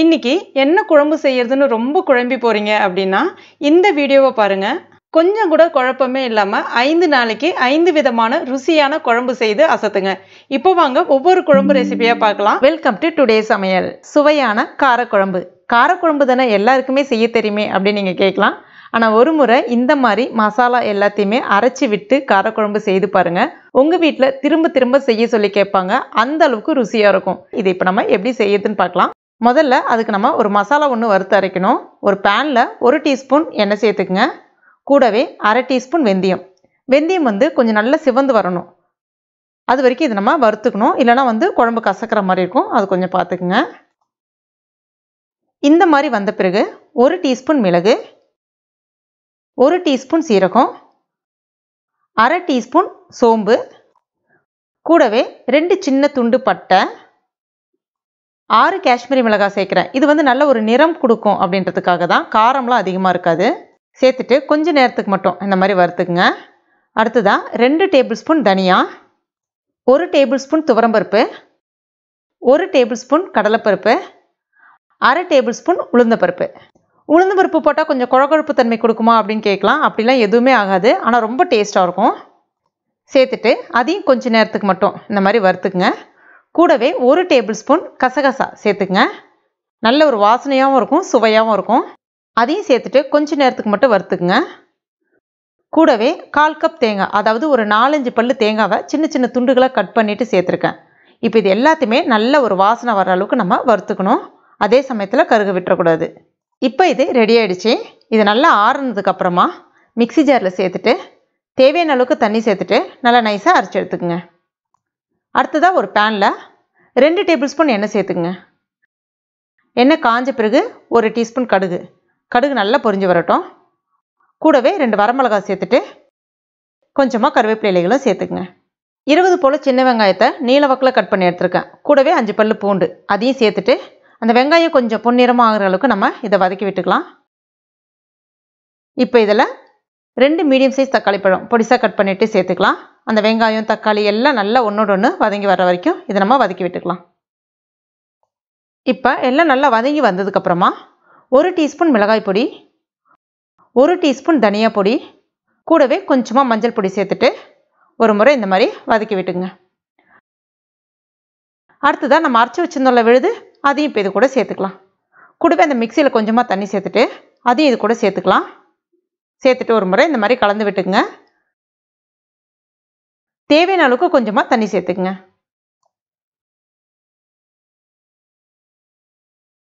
இன்னைக்கு என்ன குழம்பு செய்யறதுன்னு ரொம்ப குழம்பி போகிறீங்க அப்படின்னா இந்த வீடியோவை பாருங்கள் கொஞ்சம் கூட குழப்பமே இல்லாமல் ஐந்து நாளைக்கு ஐந்து விதமான ருசியான குழம்பு செய்து அசத்துங்க இப்போ வாங்க ஒவ்வொரு குழம்பு ரெசிபியா பார்க்கலாம் வெல்கம் டு டுடே சமையல் சுவையான காரக்குழம்பு காரக்குழம்பு தானே எல்லாருக்குமே செய்ய தெரியுமே அப்படின்னு நீங்கள் கேட்கலாம் ஆனால் ஒரு முறை இந்த மாதிரி மசாலா எல்லாத்தையுமே அரைச்சி விட்டு காரக்குழம்பு செய்து பாருங்கள் உங்கள் வீட்டில் திரும்ப திரும்ப செய்ய சொல்லி கேட்பாங்க அந்த அளவுக்கு ருசியாக இருக்கும் இது இப்போ நம்ம எப்படி செய்யறதுன்னு பார்க்கலாம் முதல்ல அதுக்கு நம்ம ஒரு மசாலா ஒன்று வறுத்து அரைக்கணும் ஒரு பேனில் ஒரு டீஸ்பூன் எண்ணெய் சேர்த்துக்குங்க கூடவே அரை டீஸ்பூன் வெந்தயம் வெந்தயம் வந்து கொஞ்சம் நல்லா சிவந்து வரணும் அது வரைக்கும் இதை நம்ம வறுத்துக்கணும் இல்லைனா வந்து குழம்பு கசக்கிற மாதிரி இருக்கும் அது கொஞ்சம் பார்த்துக்குங்க இந்த மாதிரி வந்த பிறகு ஒரு டீஸ்பூன் மிளகு ஒரு டீஸ்பூன் சீரகம் அரை டீஸ்பூன் சோம்பு கூடவே ரெண்டு சின்ன துண்டு பட்டை ஆறு காஷ்மீரி மிளகாய் சேர்க்குறேன் இது வந்து நல்ல ஒரு நிறம் கொடுக்கும் அப்படின்றதுக்காக தான் காரம்லாம் அதிகமாக இருக்காது சேர்த்துட்டு கொஞ்சம் நேரத்துக்கு மட்டும் இந்த மாதிரி வறுத்துக்குங்க அடுத்ததாக ரெண்டு டேபிள் ஸ்பூன் தனியா ஒரு டேபிள் ஸ்பூன் துவரம்பருப்பு ஒரு டேபிள் ஸ்பூன் கடலைப்பருப்பு அரை டேபிள் ஸ்பூன் உளுந்தப்பருப்பு பருப்பு போட்டால் கொஞ்சம் குழகொழுப்பு தன்மை கொடுக்குமா அப்படின்னு கேட்கலாம் அப்படிலாம் எதுவுமே ஆகாது ஆனால் ரொம்ப டேஸ்ட்டாக இருக்கும் சேர்த்துட்டு அதையும் கொஞ்சம் நேரத்துக்கு மட்டும் இந்த மாதிரி வறுத்துக்குங்க கூடவே ஒரு டேபிள் ஸ்பூன் கசகசா சேர்த்துக்கங்க நல்ல ஒரு வாசனையாகவும் இருக்கும் சுவையாகவும் இருக்கும் அதையும் சேர்த்துட்டு கொஞ்ச நேரத்துக்கு மட்டும் வறுத்துக்குங்க கூடவே கால் கப் தேங்காய் அதாவது ஒரு நாலஞ்சு பல் தேங்காவை சின்ன சின்ன துண்டுகளாக கட் பண்ணிவிட்டு சேர்த்துருக்கேன் இப்போ இது எல்லாத்தையுமே நல்ல ஒரு வாசனை வர அளவுக்கு நம்ம வறுத்துக்கணும் அதே சமயத்தில் கருக விட்டுறக்கூடாது இப்போ இது ரெடி ஆகிடுச்சு இது நல்லா ஆறுனதுக்கப்புறமா மிக்சி ஜாரில் சேர்த்துட்டு தேவையான அளவுக்கு தண்ணி சேர்த்துட்டு நல்லா நைஸாக அரைச்சி எடுத்துக்கோங்க அடுத்ததாக ஒரு பேனில் ரெண்டு டேபிள் ஸ்பூன் எண்ணெய் சேர்த்துக்குங்க எண்ணெய் காஞ்ச பிறகு ஒரு டீஸ்பூன் கடுகு கடுகு நல்லா பொரிஞ்சு வரட்டும் கூடவே ரெண்டு வரமிளகாய் சேர்த்துட்டு கொஞ்சமாக கருவேப்பிலை இலைகளும் சேர்த்துக்குங்க இருபது போல் சின்ன வெங்காயத்தை நீல வக்கில் கட் பண்ணி எடுத்துருக்கேன் கூடவே அஞ்சு பல் பூண்டு அதையும் சேர்த்துட்டு அந்த வெங்காயம் கொஞ்சம் பொன்னிறமாக ஆகிற அளவுக்கு நம்ம இதை வதக்கி விட்டுக்கலாம் இப்போ இதில் ரெண்டு மீடியம் சைஸ் தக்காளி பழம் பொடிசாக கட் பண்ணிவிட்டு சேர்த்துக்கலாம் அந்த வெங்காயம் தக்காளி எல்லாம் நல்லா ஒன்றோட ஒன்று வதங்கி வர வரைக்கும் இதை நம்ம வதக்கி விட்டுக்கலாம் இப்போ எல்லாம் நல்லா வதங்கி வந்ததுக்கப்புறமா ஒரு டீஸ்பூன் மிளகாய் பொடி ஒரு டீஸ்பூன் தனியா பொடி கூடவே கொஞ்சமாக மஞ்சள் பொடி சேர்த்துட்டு ஒரு முறை இந்த மாதிரி வதக்கி விட்டுங்க அடுத்ததாக நம்ம அரைச்சி வச்சுருந்தோம்ல விழுது அதையும் இப்போ இது கூட சேர்த்துக்கலாம் கூடவே அந்த மிக்சியில் கொஞ்சமாக தண்ணி சேர்த்துட்டு அதையும் இது கூட சேர்த்துக்கலாம் சேர்த்துட்டு ஒரு முறை இந்த மாதிரி கலந்து விட்டுக்குங்க தேவையான அளவுக்கு கொஞ்சமாக தண்ணி சேர்த்துக்குங்க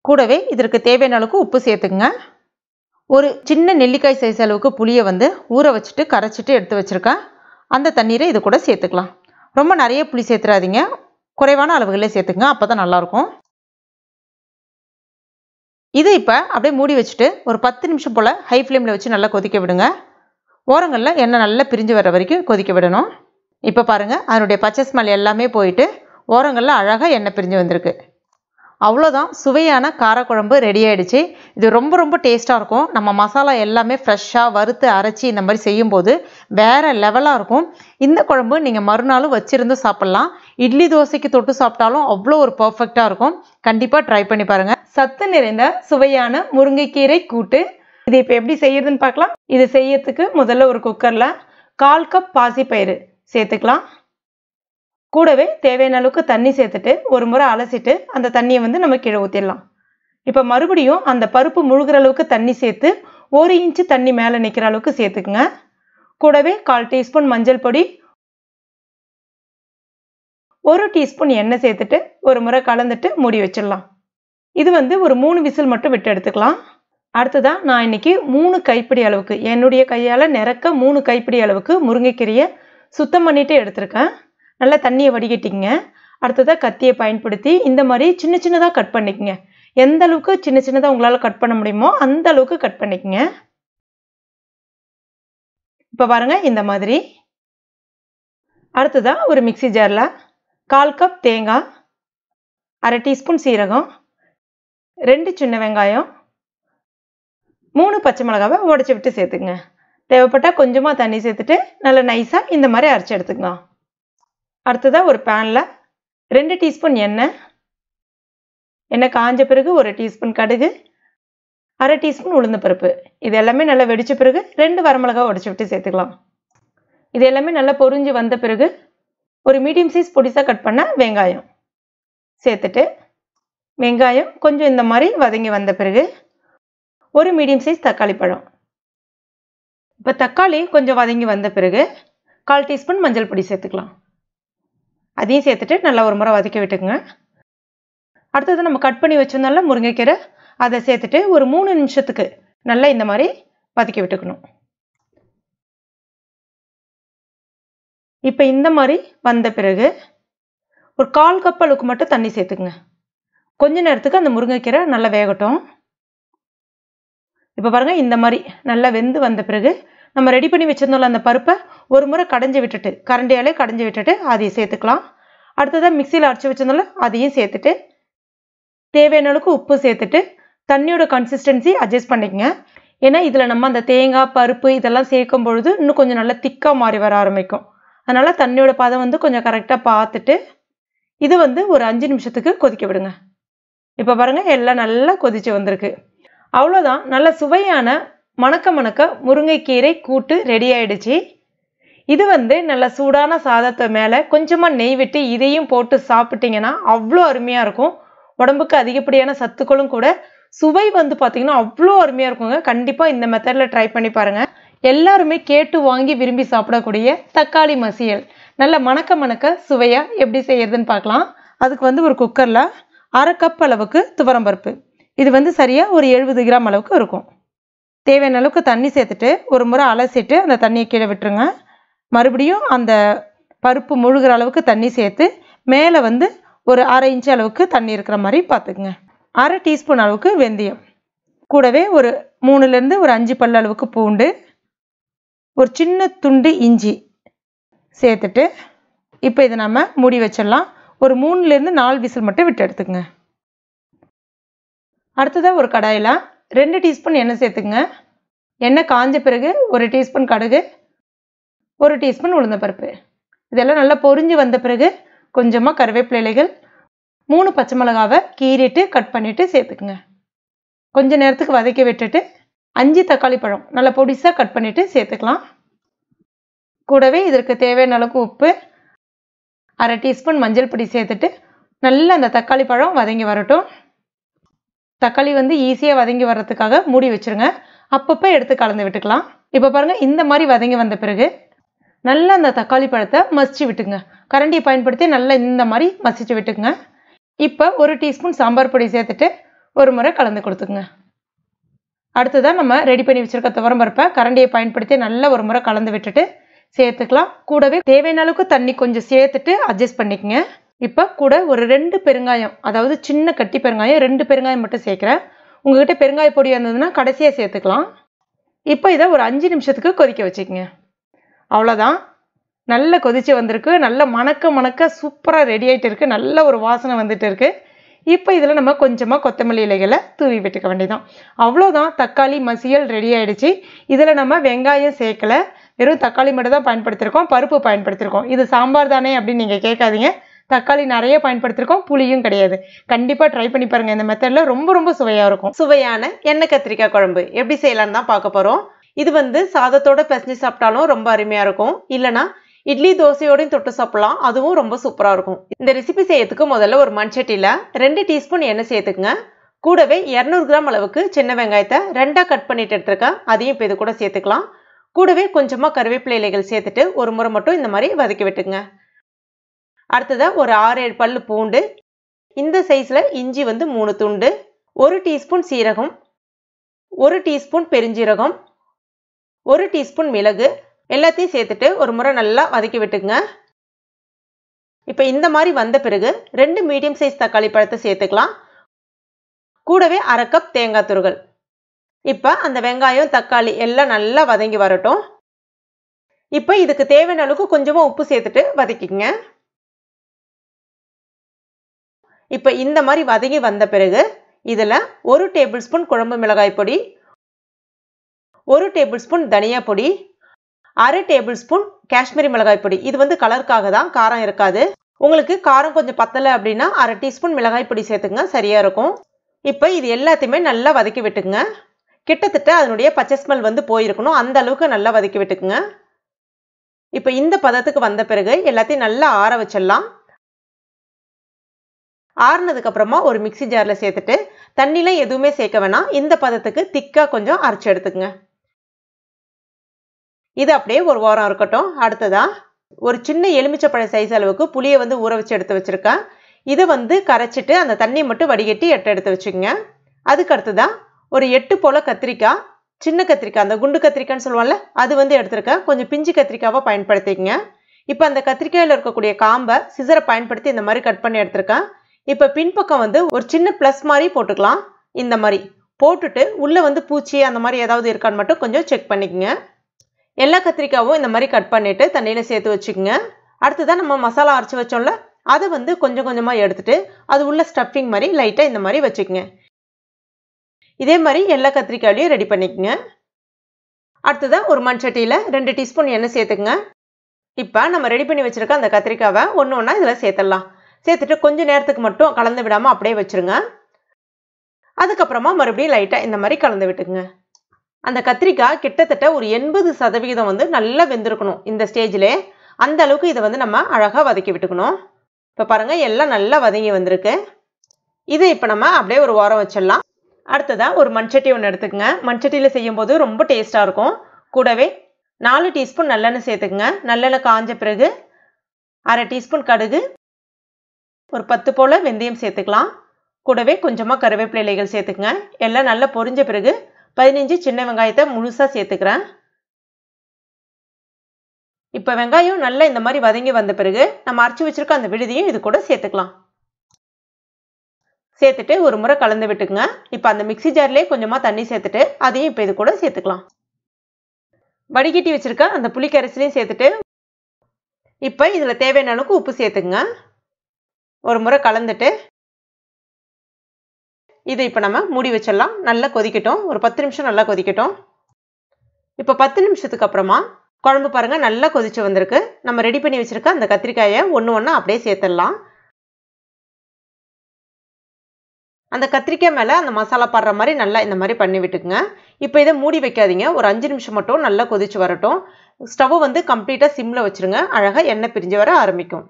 கூடவே இதற்கு தேவையான அளவுக்கு உப்பு சேர்த்துக்குங்க ஒரு சின்ன நெல்லிக்காய் சைஸ் அளவுக்கு புளியை வந்து ஊற வச்சுட்டு கரைச்சிட்டு எடுத்து வச்சுருக்கேன் அந்த தண்ணீரை இது கூட சேர்த்துக்கலாம் ரொம்ப நிறைய புளி சேர்த்துறாதீங்க குறைவான அளவுகளில் சேர்த்துக்குங்க அப்போ தான் நல்லாயிருக்கும் இதை இப்போ அப்படியே மூடி வச்சுட்டு ஒரு பத்து நிமிஷம் போல் ஹை ஃப்ளேமில் வச்சு நல்லா கொதிக்க விடுங்க ஓரங்களில் எண்ணெய் நல்லா பிரிஞ்சு வர வரைக்கும் கொதிக்க விடணும் இப்போ பாருங்கள் அதனுடைய பச்சை ஸ்மெல் எல்லாமே போயிட்டு ஓரங்களில் அழகாக எண்ணெய் பிரிஞ்சு வந்திருக்கு அவ்வளோதான் சுவையான காரக்குழம்பு ரெடி ஆகிடுச்சு இது ரொம்ப ரொம்ப டேஸ்ட்டாக இருக்கும் நம்ம மசாலா எல்லாமே ஃப்ரெஷ்ஷாக வறுத்து அரைச்சி இந்த மாதிரி செய்யும்போது வேறு லெவலாக இருக்கும் இந்த குழம்பு நீங்கள் மறுநாளும் வச்சுருந்து சாப்பிட்லாம் இட்லி தோசைக்கு தொட்டு சாப்பிட்டாலும் அவ்வளோ ஒரு பர்ஃபெக்டாக இருக்கும் கண்டிப்பாக ட்ரை பண்ணி பாருங்கள் சத்து நிறைந்த சுவையான முருங்கைக்கீரை கூட்டு இது இப்போ எப்படி செய்யறதுன்னு பார்க்கலாம் இது செய்யறதுக்கு முதல்ல ஒரு குக்கரில் கால் கப் பாசிப்பயிறு சேர்த்துக்கலாம் கூடவே தேவையான அளவுக்கு தண்ணி சேர்த்துட்டு ஒரு முறை அலசிட்டு அந்த தண்ணியை வந்து நம்ம கீழே ஊற்றிடலாம் இப்போ மறுபடியும் அந்த பருப்பு முழுகிற அளவுக்கு தண்ணி சேர்த்து ஒரு இன்ச்சு தண்ணி மேலே நிற்கிற அளவுக்கு சேர்த்துக்குங்க கூடவே கால் டீஸ்பூன் மஞ்சள் பொடி ஒரு டீஸ்பூன் எண்ணெய் சேர்த்துட்டு ஒரு முறை கலந்துட்டு மூடி வச்சிடலாம் இது வந்து ஒரு மூணு விசில் மட்டும் விட்டு எடுத்துக்கலாம் அடுத்ததாக நான் இன்றைக்கி மூணு கைப்பிடி அளவுக்கு என்னுடைய கையால் நிறக்க மூணு கைப்பிடி அளவுக்கு முருங்கைக்கீரையை சுத்தம் பண்ணிவிட்டு எடுத்திருக்கேன் நல்லா தண்ணியை வடிகட்டிங்க அடுத்ததாக கத்தியை பயன்படுத்தி இந்த மாதிரி சின்ன சின்னதாக கட் பண்ணிக்கங்க எந்த அளவுக்கு சின்ன சின்னதாக உங்களால் கட் பண்ண முடியுமோ அந்த அளவுக்கு கட் பண்ணிக்கங்க இப்போ பாருங்கள் இந்த மாதிரி அடுத்ததாக ஒரு மிக்சி ஜாரில் கால் கப் தேங்காய் அரை டீஸ்பூன் சீரகம் ரெண்டு சின்ன வெங்காயம் மூணு பச்சை மிளகாவை உடச்சி விட்டு சேர்த்துக்குங்க தேவைப்பட்டால் கொஞ்சமாக தண்ணி சேர்த்துட்டு நல்லா நைஸாக இந்த மாதிரி அரைச்சி எடுத்துக்கங்க அடுத்ததாக ஒரு பேனில் ரெண்டு டீஸ்பூன் எண்ணெய் எண்ணெய் காஞ்ச பிறகு ஒரு டீஸ்பூன் கடுகு அரை டீஸ்பூன் உளுந்த பருப்பு இது எல்லாமே நல்லா வெடித்த பிறகு ரெண்டு வரமிளகா உடச்சி விட்டு சேர்த்துக்கலாம் இது எல்லாமே நல்லா பொறிஞ்சு வந்த பிறகு ஒரு மீடியம் சைஸ் பொடிசாக கட் பண்ணால் வெங்காயம் சேர்த்துட்டு வெங்காயம் கொஞ்சம் இந்த மாதிரி வதங்கி வந்த பிறகு ஒரு மீடியம் சைஸ் தக்காளி பழம் இப்போ தக்காளி கொஞ்சம் வதங்கி வந்த பிறகு கால் டீஸ்பூன் மஞ்சள் பொடி சேர்த்துக்கலாம் அதையும் சேர்த்துட்டு நல்லா ஒரு முறை வதக்கி விட்டுக்குங்க அடுத்தது நம்ம கட் பண்ணி வச்சிருந்தாலும் முருங்கைக்கீரை அதை சேர்த்துட்டு ஒரு மூணு நிமிஷத்துக்கு நல்லா இந்த மாதிரி வதக்கி விட்டுக்கணும் இப்போ இந்த மாதிரி வந்த பிறகு ஒரு கால் கப் அளவுக்கு மட்டும் தண்ணி சேர்த்துக்குங்க கொஞ்ச நேரத்துக்கு அந்த முருங்கைக்கீரை நல்லா வேகட்டும் இப்போ பாருங்கள் இந்த மாதிரி நல்லா வெந்து வந்த பிறகு நம்ம ரெடி பண்ணி வச்சுருந்தோம்ல அந்த பருப்பை ஒரு முறை கடைஞ்சி விட்டுட்டு கரண்டியாலே கடைஞ்சி விட்டுட்டு அதையும் சேர்த்துக்கலாம் அடுத்ததாக மிக்சியில் அரைச்சி வச்சிருந்தாலும் அதையும் சேர்த்துட்டு தேவையான அளவுக்கு உப்பு சேர்த்துட்டு தண்ணியோட கன்சிஸ்டன்சி அட்ஜஸ்ட் பண்ணிக்கங்க ஏன்னா இதில் நம்ம அந்த தேங்காய் பருப்பு இதெல்லாம் சேர்க்கும் பொழுது இன்னும் கொஞ்சம் நல்லா திக்காக மாறி வர ஆரம்பிக்கும் அதனால் தண்ணியோட பதம் வந்து கொஞ்சம் கரெக்டாக பார்த்துட்டு இது வந்து ஒரு அஞ்சு நிமிஷத்துக்கு கொதிக்க விடுங்க இப்போ பாருங்கள் எல்லாம் நல்லா கொதிச்சு வந்திருக்கு அவ்வளோதான் நல்ல சுவையான மணக்க மணக்க முருங்கைக்கீரை கூட்டு ரெடி ஆயிடுச்சு இது வந்து நல்ல சூடான சாதத்தை மேலே கொஞ்சமாக நெய் விட்டு இதையும் போட்டு சாப்பிட்டிங்கன்னா அவ்வளோ அருமையாக இருக்கும் உடம்புக்கு அதிகப்படியான சத்துக்களும் கூட சுவை வந்து பார்த்திங்கன்னா அவ்வளோ அருமையாக இருக்குங்க கண்டிப்பாக இந்த மெத்தடில் ட்ரை பண்ணி பாருங்கள் எல்லாருமே கேட்டு வாங்கி விரும்பி சாப்பிடக்கூடிய தக்காளி மசியல் நல்ல மணக்க மணக்க சுவையாக எப்படி செய்யறதுன்னு பார்க்கலாம் அதுக்கு வந்து ஒரு குக்கரில் அரை கப் அளவுக்கு துவரம் பருப்பு இது வந்து சரியாக ஒரு எழுபது கிராம் அளவுக்கு இருக்கும் தேவையான அளவுக்கு தண்ணி சேர்த்துட்டு ஒரு முறை அலசிட்டு அந்த தண்ணியை கீழே விட்டுருங்க மறுபடியும் அந்த பருப்பு முழுகிற அளவுக்கு தண்ணி சேர்த்து மேலே வந்து ஒரு அரை இன்ச்சு அளவுக்கு தண்ணி இருக்கிற மாதிரி பார்த்துக்குங்க அரை டீஸ்பூன் அளவுக்கு வெந்தயம் கூடவே ஒரு மூணுலேருந்து ஒரு அஞ்சு பல் அளவுக்கு பூண்டு ஒரு சின்ன துண்டு இஞ்சி சேர்த்துட்டு இப்போ இதை நம்ம மூடி வச்சிடலாம் ஒரு மூணுலேருந்து நாலு விசில் மட்டும் விட்டு எடுத்துக்கங்க அடுத்ததாக ஒரு கடாயில் ரெண்டு டீஸ்பூன் எண்ணெய் சேர்த்துக்குங்க எண்ணெய் காஞ்ச பிறகு ஒரு டீஸ்பூன் கடுகு ஒரு டீஸ்பூன் உளுந்தப்பருப்பு இதெல்லாம் நல்லா பொறிஞ்சு வந்த பிறகு கொஞ்சமாக கருவேப்பிலை இலைகள் மூணு பச்சை மிளகாவை கீறிட்டு கட் பண்ணிவிட்டு சேர்த்துக்குங்க கொஞ்ச நேரத்துக்கு வதக்கி விட்டுட்டு அஞ்சு தக்காளி பழம் நல்லா பொடிசாக கட் பண்ணிவிட்டு சேர்த்துக்கலாம் கூடவே இதற்கு தேவையான அளவுக்கு உப்பு அரை டீஸ்பூன் மஞ்சள் பொடி சேர்த்துட்டு நல்லா அந்த தக்காளி பழம் வதங்கி வரட்டும் தக்காளி வந்து ஈஸியாக வதங்கி வர்றதுக்காக மூடி வச்சுருங்க அப்பப்போ எடுத்து கலந்து விட்டுக்கலாம் இப்போ பாருங்கள் இந்த மாதிரி வதங்கி வந்த பிறகு நல்லா அந்த தக்காளி பழத்தை மசிச்சு விட்டுங்க கரண்டியை பயன்படுத்தி நல்லா இந்த மாதிரி மசிச்சு விட்டுக்குங்க இப்போ ஒரு டீஸ்பூன் சாம்பார் பொடி சேர்த்துட்டு ஒரு முறை கலந்து கொடுத்துக்குங்க அடுத்ததான் நம்ம ரெடி பண்ணி வச்சுருக்க துவரம்பருப்பை கரண்டியை பயன்படுத்தி நல்லா ஒரு முறை கலந்து விட்டுட்டு சேர்த்துக்கலாம் கூடவே தேவையான அளவுக்கு தண்ணி கொஞ்சம் சேர்த்துட்டு அட்ஜஸ்ட் பண்ணிக்கங்க இப்போ கூட ஒரு ரெண்டு பெருங்காயம் அதாவது சின்ன கட்டி பெருங்காயம் ரெண்டு பெருங்காயம் மட்டும் சேர்க்குறேன் உங்கள்கிட்ட பெருங்காய பொடியாக இருந்ததுன்னா கடைசியாக சேர்த்துக்கலாம் இப்போ இதை ஒரு அஞ்சு நிமிஷத்துக்கு கொதிக்க வச்சுக்கோங்க அவ்வளோதான் நல்லா கொதிச்சு வந்திருக்கு நல்லா மணக்க மணக்க சூப்பராக ரெடி ஆகிட்டு இருக்குது நல்ல ஒரு வாசனை வந்துட்டு இருக்குது இப்போ இதில் நம்ம கொஞ்சமாக கொத்தமல்லி இலைகளை தூவி விட்டுக்க வேண்டியதான் அவ்வளோதான் தக்காளி மசியல் ரெடி ஆகிடுச்சு இதில் நம்ம வெங்காயம் சேர்க்கலை வெறும் தக்காளி மட்டும் தான் பயன்படுத்தியிருக்கோம் பருப்பு பயன்படுத்தியிருக்கோம் இது சாம்பார் தானே அப்படின்னு நீங்கள் கேட்காதீங்க தக்காளி நிறைய பயன்படுத்திருக்கோம் புளியும் கிடையாது கண்டிப்பாக ட்ரை பண்ணி பாருங்கள் இந்த மெத்தடில் ரொம்ப ரொம்ப சுவையாக இருக்கும் சுவையான எண்ணெய் கத்திரிக்காய் குழம்பு எப்படி செய்யலான்னு தான் பார்க்க போகிறோம் இது வந்து சாதத்தோட பிசைஞ்சு சாப்பிட்டாலும் ரொம்ப அருமையாக இருக்கும் இல்லைன்னா இட்லி தோசையோடையும் தொட்டு சாப்பிடலாம் அதுவும் ரொம்ப சூப்பராக இருக்கும் இந்த ரெசிபி செய்யறதுக்கு முதல்ல ஒரு மண் சட்டியில் ரெண்டு டீஸ்பூன் எண்ணெய் சேர்த்துக்குங்க கூடவே இரநூறு கிராம் அளவுக்கு சின்ன வெங்காயத்தை ரெண்டாக கட் பண்ணிட்டு எடுத்துருக்கேன் அதையும் இப்போ இது கூட சேர்த்துக்கலாம் கூடவே கொஞ்சமாக கருவேப்பிலை இலைகள் சேர்த்துட்டு ஒரு முறை மட்டும் இந்த மாதிரி வதக்கி விட்டுங்க அடுத்ததாக ஒரு ஆறு ஏழு பல் பூண்டு இந்த சைஸில் இஞ்சி வந்து மூணு துண்டு ஒரு டீஸ்பூன் சீரகம் ஒரு டீஸ்பூன் பெருஞ்சீரகம் ஒரு டீஸ்பூன் மிளகு எல்லாத்தையும் சேர்த்துட்டு ஒரு முறை நல்லா வதக்கி விட்டுங்க இப்போ இந்த மாதிரி வந்த பிறகு ரெண்டு மீடியம் சைஸ் தக்காளி பழத்தை சேர்த்துக்கலாம் கூடவே அரை கப் தேங்காய் துருகள் இப்போ அந்த வெங்காயம் தக்காளி எல்லாம் நல்லா வதங்கி வரட்டும் இப்போ இதுக்கு தேவையான அளவுக்கு கொஞ்சமாக உப்பு சேர்த்துட்டு வதக்கிக்கங்க இப்போ இந்த மாதிரி வதங்கி வந்த பிறகு இதில் ஒரு டேபிள் ஸ்பூன் குழம்பு மிளகாய் பொடி ஒரு டேபிள் ஸ்பூன் தனியா பொடி அரை டேபிள் ஸ்பூன் காஷ்மீரி மிளகாய் பொடி இது வந்து கலருக்காக தான் காரம் இருக்காது உங்களுக்கு காரம் கொஞ்சம் பத்தலை அப்படின்னா அரை டீஸ்பூன் மிளகாய் பொடி சேர்த்துங்க சரியாக இருக்கும் இப்போ இது எல்லாத்தையுமே நல்லா வதக்கி விட்டுங்க கிட்டத்தட்ட அதனுடைய பச்சை ஸ்மெல் வந்து போயிருக்கணும் அந்த அளவுக்கு நல்லா வதக்கி விட்டுக்குங்க இப்போ இந்த பதத்துக்கு வந்த பிறகு எல்லாத்தையும் நல்லா ஆற வச்சிடலாம் ஆறுனதுக்கப்புறமா ஒரு மிக்சி ஜாரில் சேர்த்துட்டு தண்ணியில் எதுவுமே சேர்க்க வேணாம் இந்த பதத்துக்கு திக்காக கொஞ்சம் அரைச்சி எடுத்துக்கங்க இது அப்படியே ஒரு வாரம் இருக்கட்டும் அடுத்ததாக ஒரு சின்ன எலுமிச்சப்பழ சைஸ் அளவுக்கு புளியை வந்து ஊற வச்சு எடுத்து வச்சுருக்கேன் இதை வந்து கரைச்சிட்டு அந்த தண்ணியை மட்டும் வடிகட்டி எட்ட எடுத்து வச்சுக்கோங்க அதுக்கு தான் ஒரு எட்டு போல் கத்திரிக்காய் சின்ன கத்திரிக்காய் அந்த குண்டு கத்திரிக்காய்ன்னு சொல்லுவாங்கல்ல அது வந்து எடுத்திருக்கேன் கொஞ்சம் பிஞ்சு கத்திரிக்காவை பயன்படுத்திக்கங்க இப்போ அந்த கத்திரிக்காயில் இருக்கக்கூடிய காம்பை சிசரை பயன்படுத்தி இந்த மாதிரி கட் பண்ணி எடுத்திருக்கேன் இப்போ பின்பக்கம் வந்து ஒரு சின்ன ப்ளஸ் மாதிரி போட்டுக்கலாம் இந்த மாதிரி போட்டுட்டு உள்ளே வந்து பூச்சி அந்த மாதிரி ஏதாவது இருக்கான்னு மட்டும் கொஞ்சம் செக் பண்ணிக்கோங்க எல்லா கத்திரிக்காவும் இந்த மாதிரி கட் பண்ணிவிட்டு தண்ணியில் சேர்த்து வச்சுக்கோங்க தான் நம்ம மசாலா அரைச்சி வச்சோம்ல அதை வந்து கொஞ்சம் கொஞ்சமாக எடுத்துகிட்டு அது உள்ள ஸ்டஃபிங் மாதிரி லைட்டாக இந்த மாதிரி வச்சுக்கோங்க இதே மாதிரி எல்லா கத்திரிக்காயிலையும் ரெடி பண்ணிக்கோங்க அடுத்ததாக ஒரு மண் சட்டியில் ரெண்டு டீஸ்பூன் எண்ணெய் சேர்த்துக்குங்க இப்போ நம்ம ரெடி பண்ணி வச்சுருக்க அந்த கத்திரிக்காவை ஒன்று ஒன்றா இதில் சேர்த்துடலாம் சேர்த்துட்டு கொஞ்சம் நேரத்துக்கு மட்டும் கலந்து விடாமல் அப்படியே வச்சுருங்க அதுக்கப்புறமா மறுபடியும் லைட்டாக இந்த மாதிரி கலந்து விட்டுக்குங்க அந்த கத்திரிக்காய் கிட்டத்தட்ட ஒரு எண்பது சதவிகிதம் வந்து நல்லா வெந்திருக்கணும் இந்த ஸ்டேஜிலே அந்த அளவுக்கு இதை வந்து நம்ம அழகாக வதக்கி விட்டுக்கணும் இப்போ பாருங்கள் எல்லாம் நல்லா வதங்கி வந்திருக்கு இதை இப்போ நம்ம அப்படியே ஒரு வாரம் வச்சிடலாம் அடுத்ததாக ஒரு மண்சட்டி ஒன்று எடுத்துக்கங்க மண்சட்டியில் செய்யும்போது ரொம்ப டேஸ்ட்டாக இருக்கும் கூடவே நாலு டீஸ்பூன் நல்லெண்ணெய் சேர்த்துக்குங்க நல்லெண்ணெய் காஞ்ச பிறகு அரை டீஸ்பூன் கடுகு ஒரு பத்து போல் வெந்தயம் சேர்த்துக்கலாம் கூடவே கொஞ்சமாக கருவேப்பிலை இலைகள் சேர்த்துக்குங்க எல்லாம் நல்லா பொரிஞ்ச பிறகு பதினஞ்சு சின்ன வெங்காயத்தை முழுசாக சேர்த்துக்கிறேன் இப்போ வெங்காயம் நல்லா இந்த மாதிரி வதங்கி வந்த பிறகு நம்ம அரைச்சி வச்சுருக்க அந்த விடுதியும் இது கூட சேர்த்துக்கலாம் சேர்த்துட்டு ஒரு முறை கலந்து விட்டுக்குங்க இப்போ அந்த மிக்சி ஜார்லேயே கொஞ்சமாக தண்ணி சேர்த்துட்டு அதையும் இப்போ இது கூட சேர்த்துக்கலாம் வடிகட்டி வச்சுருக்க அந்த புளிக்கரைசிலையும் சேர்த்துட்டு இப்போ இதில் தேவையான அளவுக்கு உப்பு சேர்த்துக்குங்க ஒரு முறை கலந்துட்டு இதை இப்போ நம்ம மூடி வச்சிடலாம் நல்லா கொதிக்கட்டும் ஒரு பத்து நிமிஷம் நல்லா கொதிக்கட்டும் இப்போ பத்து நிமிஷத்துக்கு அப்புறமா குழம்பு பாருங்கள் நல்லா கொதிச்சு வந்திருக்கு நம்ம ரெடி பண்ணி வச்சுருக்க அந்த கத்திரிக்காயை ஒன்று ஒன்றா அப்படியே சேர்த்துடலாம் அந்த கத்திரிக்காய் மேலே அந்த மசாலா படுற மாதிரி நல்லா இந்த மாதிரி பண்ணி விட்டுக்குங்க இப்போ இதை மூடி வைக்காதீங்க ஒரு அஞ்சு நிமிஷம் மட்டும் நல்லா கொதிச்சு வரட்டும் ஸ்டவ் வந்து கம்ப்ளீட்டாக சிம்மில் வச்சுருங்க அழகாக எண்ணெய் பிரிஞ்சு வர ஆரம்பிக்கும்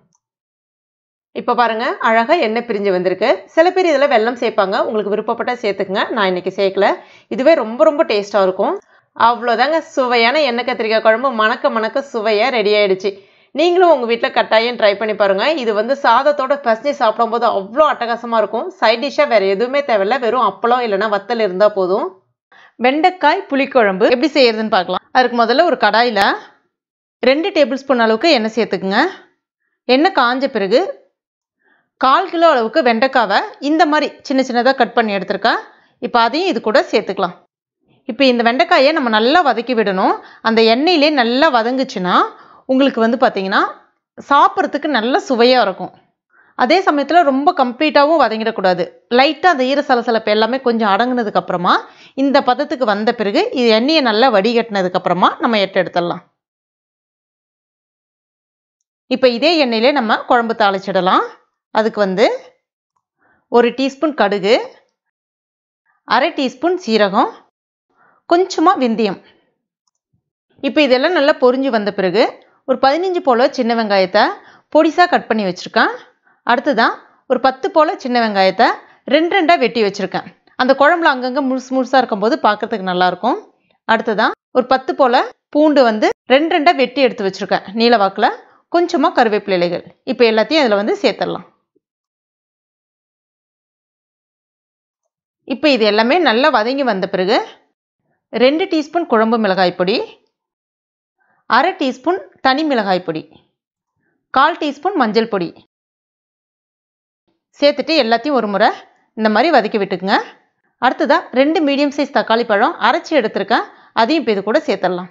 இப்போ பாருங்கள் அழகாக எண்ணெய் பிரிஞ்சு வந்திருக்கு சில பேர் இதில் வெள்ளம் சேர்ப்பாங்க உங்களுக்கு விருப்பப்பட்டால் சேர்த்துக்குங்க நான் இன்றைக்கி சேர்க்கல இதுவே ரொம்ப ரொம்ப டேஸ்ட்டாக இருக்கும் அவ்வளோதாங்க சுவையான எண்ணெய் கத்திரிக்காய் குழம்பு மணக்க மணக்க சுவையாக ரெடி ஆகிடுச்சு நீங்களும் உங்கள் வீட்டில் கட்டாயம் ட்ரை பண்ணி பாருங்கள் இது வந்து சாதத்தோட பசஞ்சு சாப்பிடும்போது அவ்வளோ அட்டகாசமாக இருக்கும் சைட் டிஷ்ஷாக வேறு எதுவுமே தேவையில்ல வெறும் அப்பளம் இல்லைனா வத்தல் இருந்தால் போதும் வெண்டைக்காய் புளிக்குழம்பு எப்படி செய்யறதுன்னு பார்க்கலாம் அதுக்கு முதல்ல ஒரு கடாயில் ரெண்டு டேபிள் ஸ்பூன் அளவுக்கு எண்ணெய் சேர்த்துக்குங்க எண்ணெய் காஞ்ச பிறகு கால் கிலோ அளவுக்கு வெண்டைக்காவை இந்த மாதிரி சின்ன சின்னதாக கட் பண்ணி எடுத்துருக்கா இப்போ அதையும் இது கூட சேர்த்துக்கலாம் இப்போ இந்த வெண்டைக்காயை நம்ம நல்லா வதக்கி விடணும் அந்த எண்ணெயிலே நல்லா வதங்குச்சுன்னா உங்களுக்கு வந்து பார்த்தீங்கன்னா சாப்பிட்றதுக்கு நல்ல சுவையாக இருக்கும் அதே சமயத்தில் ரொம்ப கம்ப்ளீட்டாகவும் வதங்கிடக்கூடாது லைட்டாக அந்த ஈர சலசலப்பு எல்லாமே கொஞ்சம் அடங்கினதுக்கப்புறமா இந்த பதத்துக்கு வந்த பிறகு இது எண்ணெயை நல்லா வடிகட்டினதுக்கப்புறமா நம்ம எட்டு எடுத்துடலாம் இப்போ இதே எண்ணெயிலே நம்ம குழம்பு தாளிச்சிடலாம் அதுக்கு வந்து ஒரு டீஸ்பூன் கடுகு அரை டீஸ்பூன் சீரகம் கொஞ்சமாக விந்தியம் இப்போ இதெல்லாம் நல்லா பொரிஞ்சு வந்த பிறகு ஒரு பதினஞ்சு போல் சின்ன வெங்காயத்தை பொடிசாக கட் பண்ணி வச்சுருக்கேன் அடுத்ததான் ஒரு பத்து போல் சின்ன வெங்காயத்தை ரெண்டு ரெண்டாக வெட்டி வச்சுருக்கேன் அந்த குழம்புல அங்கங்கே முழுசு முழுசாக இருக்கும்போது பார்க்குறதுக்கு நல்லாயிருக்கும் அடுத்ததான் ஒரு பத்து போல் பூண்டு வந்து ரெண்டு ரெண்டாக வெட்டி எடுத்து வச்சுருக்கேன் நீலவாக்கில் கொஞ்சமாக கருவேப்பிலை இலைகள் இப்போ எல்லாத்தையும் அதில் வந்து சேர்த்துடலாம் இப்போ இது எல்லாமே நல்லா வதங்கி வந்த பிறகு ரெண்டு டீஸ்பூன் குழம்பு மிளகாய் பொடி அரை டீஸ்பூன் தனி மிளகாய் பொடி கால் டீஸ்பூன் மஞ்சள் பொடி சேர்த்துட்டு எல்லாத்தையும் ஒரு முறை இந்த மாதிரி வதக்கி விட்டுக்குங்க அடுத்ததாக ரெண்டு மீடியம் சைஸ் தக்காளி பழம் அரைச்சி எடுத்திருக்கேன் அதையும் இப்போ இது கூட சேர்த்துடலாம்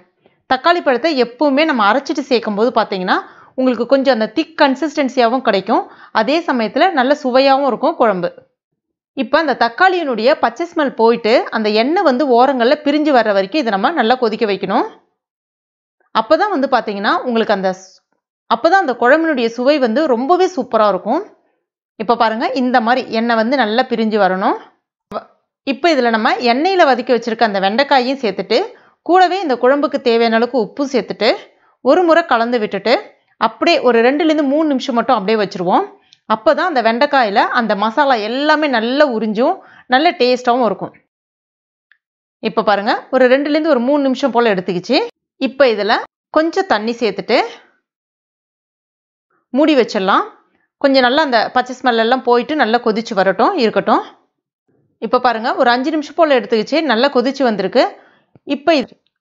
தக்காளி பழத்தை எப்போவுமே நம்ம அரைச்சிட்டு சேர்க்கும் போது பார்த்தீங்கன்னா உங்களுக்கு கொஞ்சம் அந்த திக் கன்சிஸ்டன்சியாகவும் கிடைக்கும் அதே சமயத்தில் நல்ல சுவையாகவும் இருக்கும் குழம்பு இப்போ அந்த தக்காளியினுடைய பச்சை ஸ்மெல் போயிட்டு அந்த எண்ணெய் வந்து ஓரங்களில் பிரிஞ்சு வர்ற வரைக்கும் இதை நம்ம நல்லா கொதிக்க வைக்கணும் அப்போ தான் வந்து பார்த்தீங்கன்னா உங்களுக்கு அந்த அப்போ தான் அந்த குழம்பினுடைய சுவை வந்து ரொம்பவே சூப்பராக இருக்கும் இப்போ பாருங்கள் இந்த மாதிரி எண்ணெய் வந்து நல்லா பிரிஞ்சு வரணும் இப்போ இதில் நம்ம எண்ணெயில் வதக்கி வச்சுருக்க அந்த வெண்டைக்காயும் சேர்த்துட்டு கூடவே இந்த குழம்புக்கு தேவையான அளவுக்கு உப்பும் சேர்த்துட்டு ஒரு முறை கலந்து விட்டுட்டு அப்படியே ஒரு ரெண்டுலேருந்து மூணு நிமிஷம் மட்டும் அப்படியே வச்சுருவோம் அப்போ தான் அந்த வெண்டைக்காயில் அந்த மசாலா எல்லாமே நல்லா உறிஞ்சும் நல்ல டேஸ்ட்டாகவும் இருக்கும் இப்போ பாருங்கள் ஒரு ரெண்டுலேருந்து ஒரு மூணு நிமிஷம் போல் எடுத்துக்கிச்சு இப்போ இதில் கொஞ்சம் தண்ணி சேர்த்துட்டு மூடி வச்சிடலாம் கொஞ்சம் நல்லா அந்த பச்சை ஸ்மெல்லாம் போயிட்டு நல்லா கொதித்து வரட்டும் இருக்கட்டும் இப்போ பாருங்கள் ஒரு அஞ்சு நிமிஷம் போல் எடுத்துக்கிச்சு நல்லா கொதிச்சு வந்திருக்கு இப்போ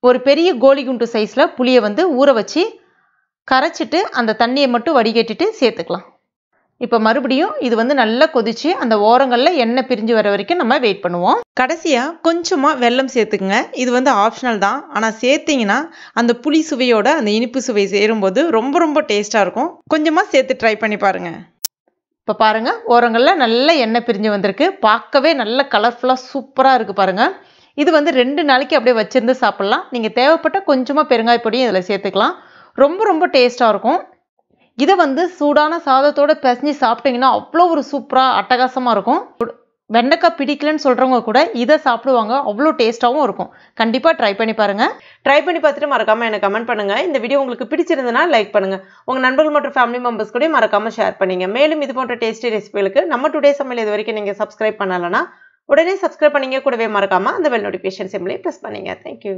ஒரு பெரிய கோலி குண்டு சைஸில் புளியை வந்து ஊற வச்சு கரைச்சிட்டு அந்த தண்ணியை மட்டும் வடிகட்டிட்டு சேர்த்துக்கலாம் இப்போ மறுபடியும் இது வந்து நல்லா கொதித்து அந்த ஓரங்களில் எண்ணெய் பிரிஞ்சு வர வரைக்கும் நம்ம வெயிட் பண்ணுவோம் கடைசியாக கொஞ்சமாக வெல்லம் சேர்த்துக்குங்க இது வந்து ஆப்ஷனல் தான் ஆனால் சேர்த்திங்கன்னா அந்த புளி சுவையோட அந்த இனிப்பு சுவை சேரும்போது ரொம்ப ரொம்ப டேஸ்ட்டாக இருக்கும் கொஞ்சமாக சேர்த்து ட்ரை பண்ணி பாருங்கள் இப்போ பாருங்கள் ஓரங்களில் நல்ல எண்ணெய் பிரிஞ்சு வந்திருக்கு பார்க்கவே நல்ல கலர்ஃபுல்லாக சூப்பராக இருக்குது பாருங்கள் இது வந்து ரெண்டு நாளைக்கு அப்படியே வச்சுருந்து சாப்பிட்லாம் நீங்கள் தேவைப்பட்ட கொஞ்சமாக பெருங்காய் பொடியும் இதில் சேர்த்துக்கலாம் ரொம்ப ரொம்ப டேஸ்ட்டாக இருக்கும் இதை வந்து சூடான சாதத்தோடு பிசைஞ்சு சாப்பிட்டிங்கன்னா அவ்வளோ ஒரு சூப்பராக அட்டகாசமாக இருக்கும் வெண்டைக்காய் பிடிக்கலன்னு சொல்கிறவங்க கூட இதை சாப்பிடுவாங்க அவ்வளோ டேஸ்ட்டாகவும் இருக்கும் கண்டிப்பாக ட்ரை பண்ணி பாருங்கள் ட்ரை பண்ணி பார்த்துட்டு மறக்காமல் எனக்கு கமெண்ட் பண்ணுங்கள் இந்த வீடியோ உங்களுக்கு பிடிச்சிருந்தனா லைக் பண்ணுங்கள் உங்கள் நண்பர்கள் மற்றும் ஃபேமிலி மெம்பர்ஸ் கூட மறக்காமல் ஷேர் பண்ணுங்கள் மேலும் இது போன்ற டேஸ்டி ரெசிபிகளுக்கு நம்ம டுடே சமையல் இது வரைக்கும் நீங்கள் சப்ஸ்கிரைப் பண்ணலைன்னா உடனே சப்ஸ்கிரைப் பண்ணிங்க கூடவே மறக்காமல் அந்த பெல் நோட்டிஃபிகேஷன் சிம்லேயே ப்ரெஸ் பண்ணிங்க தேங்க்யூ